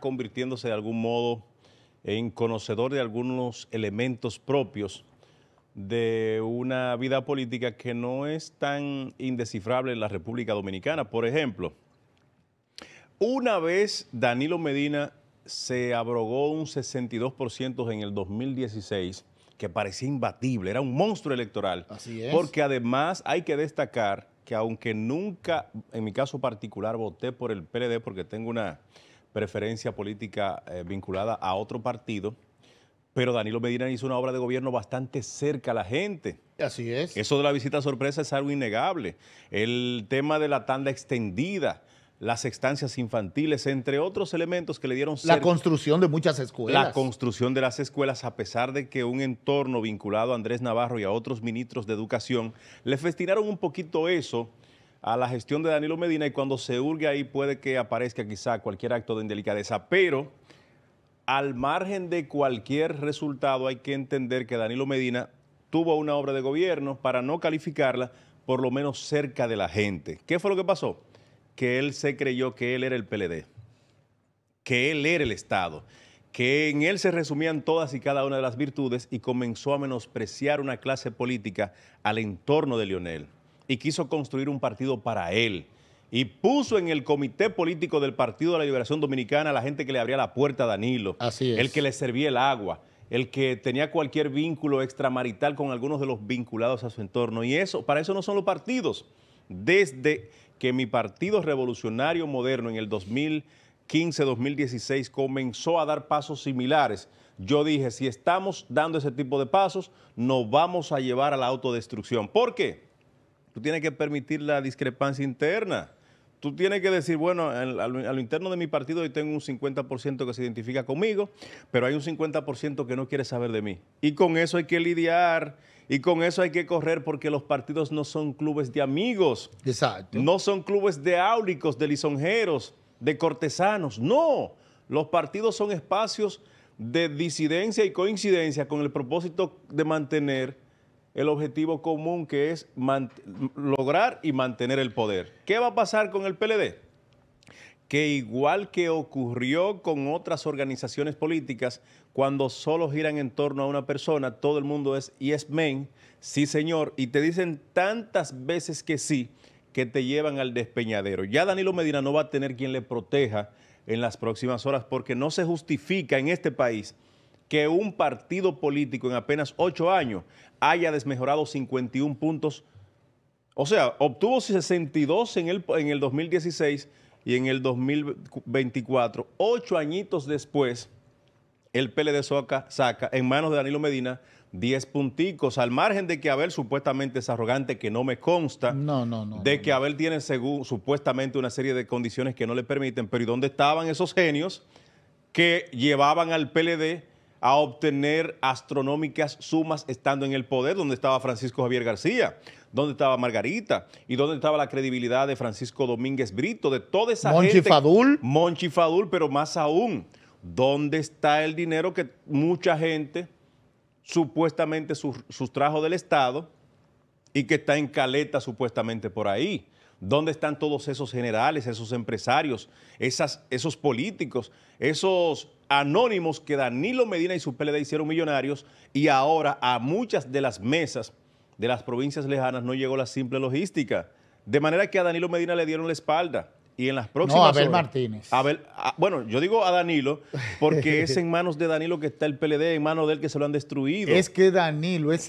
convirtiéndose de algún modo en conocedor de algunos elementos propios de una vida política que no es tan indescifrable en la República Dominicana. Por ejemplo, una vez Danilo Medina se abrogó un 62% en el 2016, que parecía imbatible, era un monstruo electoral. Así es. Porque además hay que destacar que aunque nunca, en mi caso particular, voté por el PLD porque tengo una preferencia política eh, vinculada a otro partido, pero Danilo Medina hizo una obra de gobierno bastante cerca a la gente. Así es. Eso de la visita sorpresa es algo innegable. El tema de la tanda extendida, las estancias infantiles, entre otros elementos que le dieron... La construcción de muchas escuelas. La construcción de las escuelas, a pesar de que un entorno vinculado a Andrés Navarro y a otros ministros de educación le festinaron un poquito eso a la gestión de Danilo Medina y cuando se hurgue ahí puede que aparezca quizá cualquier acto de indelicadeza, pero al margen de cualquier resultado hay que entender que Danilo Medina tuvo una obra de gobierno para no calificarla por lo menos cerca de la gente. ¿Qué fue lo que pasó? Que él se creyó que él era el PLD, que él era el Estado, que en él se resumían todas y cada una de las virtudes y comenzó a menospreciar una clase política al entorno de Lionel y quiso construir un partido para él. Y puso en el comité político del Partido de la Liberación Dominicana a la gente que le abría la puerta a Danilo. Así El que le servía el agua, el que tenía cualquier vínculo extramarital con algunos de los vinculados a su entorno. Y eso, para eso no son los partidos. Desde que mi Partido Revolucionario Moderno en el 2015-2016 comenzó a dar pasos similares, yo dije, si estamos dando ese tipo de pasos, nos vamos a llevar a la autodestrucción. ¿Por qué? Tú tienes que permitir la discrepancia interna. Tú tienes que decir, bueno, a lo interno de mi partido yo tengo un 50% que se identifica conmigo, pero hay un 50% que no quiere saber de mí. Y con eso hay que lidiar y con eso hay que correr porque los partidos no son clubes de amigos. Exacto. No son clubes de áulicos, de lisonjeros, de cortesanos. No, los partidos son espacios de disidencia y coincidencia con el propósito de mantener el objetivo común que es lograr y mantener el poder. ¿Qué va a pasar con el PLD? Que igual que ocurrió con otras organizaciones políticas, cuando solo giran en torno a una persona, todo el mundo es yes men, sí señor, y te dicen tantas veces que sí que te llevan al despeñadero. Ya Danilo Medina no va a tener quien le proteja en las próximas horas porque no se justifica en este país que un partido político en apenas ocho años haya desmejorado 51 puntos. O sea, obtuvo 62 en el, en el 2016 y en el 2024, ocho añitos después, el PLD soca, saca en manos de Danilo Medina 10 punticos, al margen de que Abel supuestamente es arrogante, que no me consta, no, no, no, de que Abel tiene según, supuestamente una serie de condiciones que no le permiten, pero ¿y dónde estaban esos genios que llevaban al PLD a obtener astronómicas sumas estando en el poder, donde estaba Francisco Javier García, donde estaba Margarita y donde estaba la credibilidad de Francisco Domínguez Brito, de toda esa Monchi gente. Fadul. Monchi Fadul, pero más aún, ¿dónde está el dinero que mucha gente supuestamente sustrajo del Estado y que está en caleta supuestamente por ahí? ¿Dónde están todos esos generales, esos empresarios, esos políticos, esos anónimos que Danilo Medina y su PLD hicieron millonarios y ahora a muchas de las mesas de las provincias lejanas no llegó la simple logística? De manera que a Danilo Medina le dieron la espalda. Y en las próximas. No, Abel Martínez. Ah, bueno, yo digo a Danilo, porque es en manos de Danilo que está el PLD, en manos de él que se lo han destruido. Es que Danilo es